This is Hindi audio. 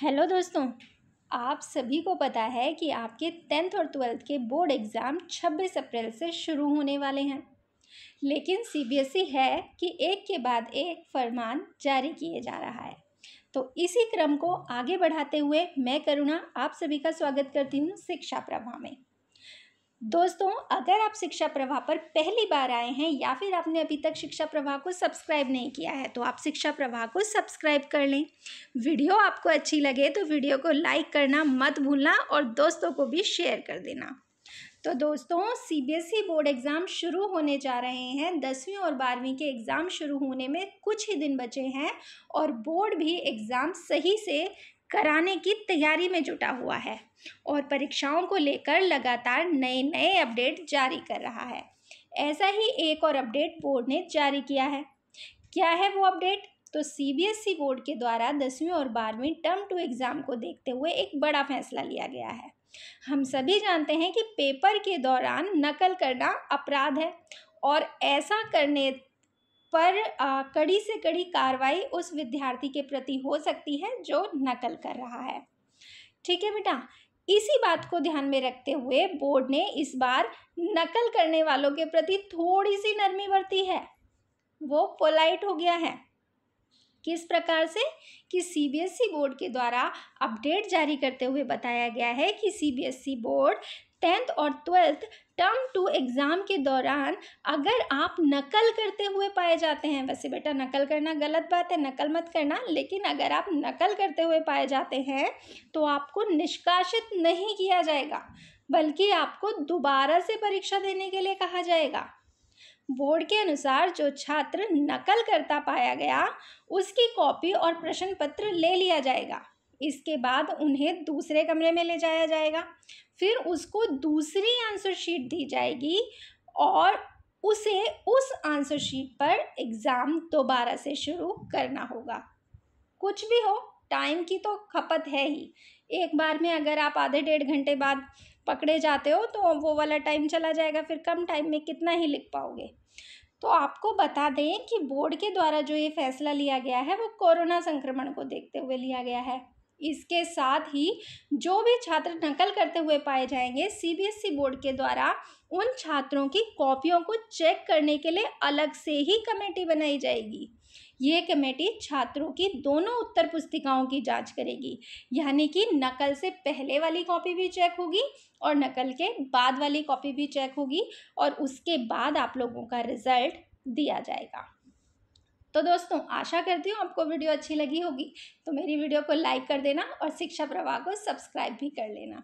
हेलो दोस्तों आप सभी को पता है कि आपके टेंथ और ट्वेल्थ के बोर्ड एग्ज़ाम 26 अप्रैल से शुरू होने वाले हैं लेकिन सीबीएसई e है कि एक के बाद एक फरमान जारी किए जा रहा है तो इसी क्रम को आगे बढ़ाते हुए मैं करुणा आप सभी का स्वागत करती हूँ शिक्षा प्रभा में दोस्तों अगर आप शिक्षा प्रवाह पर पहली बार आए हैं या फिर आपने अभी तक शिक्षा प्रवाह को सब्सक्राइब नहीं किया है तो आप शिक्षा प्रवाह को सब्सक्राइब कर लें वीडियो आपको अच्छी लगे तो वीडियो को लाइक करना मत भूलना और दोस्तों को भी शेयर कर देना तो दोस्तों सीबीएसई e बोर्ड एग्ज़ाम शुरू होने जा रहे हैं दसवीं और बारहवीं के एग्ज़ाम शुरू होने में कुछ ही दिन बचे हैं और बोर्ड भी एग्ज़ाम सही से कराने की तैयारी में जुटा हुआ है और परीक्षाओं को लेकर लगातार नए नए अपडेट जारी कर रहा है ऐसा ही एक और अपडेट बोर्ड ने जारी किया है क्या है वो अपडेट तो सीबीएसई e बोर्ड के द्वारा दसवीं और बारहवीं टर्म टू एग्ज़ाम को देखते हुए एक बड़ा फैसला लिया गया है हम सभी जानते हैं कि पेपर के दौरान नकल करना अपराध है और ऐसा करने पर कड़ी से कड़ी कार्रवाई उस विद्यार्थी के प्रति हो सकती है जो नकल कर रहा है ठीक है बेटा इसी बात को ध्यान में रखते हुए बोर्ड ने इस बार नकल करने वालों के प्रति थोड़ी सी नरमी बरती है वो पोलाइट हो गया है किस प्रकार से कि सीबीएसई बोर्ड के द्वारा अपडेट जारी करते हुए बताया गया है कि सीबीएसई बोर्ड टेंथ और ट्वेल्थ टर्म टू एग्ज़ाम के दौरान अगर आप नकल करते हुए पाए जाते हैं वैसे बेटा नकल करना गलत बात है नकल मत करना लेकिन अगर आप नकल करते हुए पाए जाते हैं तो आपको निष्कासित नहीं किया जाएगा बल्कि आपको दोबारा से परीक्षा देने के लिए कहा जाएगा बोर्ड के अनुसार जो छात्र नकल करता पाया गया उसकी कॉपी और प्रश्न पत्र ले लिया जाएगा इसके बाद उन्हें दूसरे कमरे में ले जाया जाएगा फिर उसको दूसरी आंसर शीट दी जाएगी और उसे उस आंसर शीट पर एग्ज़ाम दोबारा से शुरू करना होगा कुछ भी हो टाइम की तो खपत है ही एक बार में अगर आप आधे डेढ़ घंटे बाद पकड़े जाते हो तो वो वाला टाइम चला जाएगा फिर कम टाइम में कितना ही लिख पाओगे तो आपको बता दें कि बोर्ड के द्वारा जो ये फैसला लिया गया है वो कोरोना संक्रमण को देखते हुए लिया गया है इसके साथ ही जो भी छात्र नकल करते हुए पाए जाएंगे सीबीएसई e बोर्ड के द्वारा उन छात्रों की कॉपियों को चेक करने के लिए अलग से ही कमेटी बनाई जाएगी ये कमेटी छात्रों की दोनों उत्तर पुस्तिकाओं की जांच करेगी यानी कि नकल से पहले वाली कॉपी भी चेक होगी और नकल के बाद वाली कॉपी भी चेक होगी और उसके बाद आप लोगों का रिजल्ट दिया जाएगा तो दोस्तों आशा करती हूँ आपको वीडियो अच्छी लगी होगी तो मेरी वीडियो को लाइक कर देना और शिक्षा प्रवाह को सब्सक्राइब भी कर लेना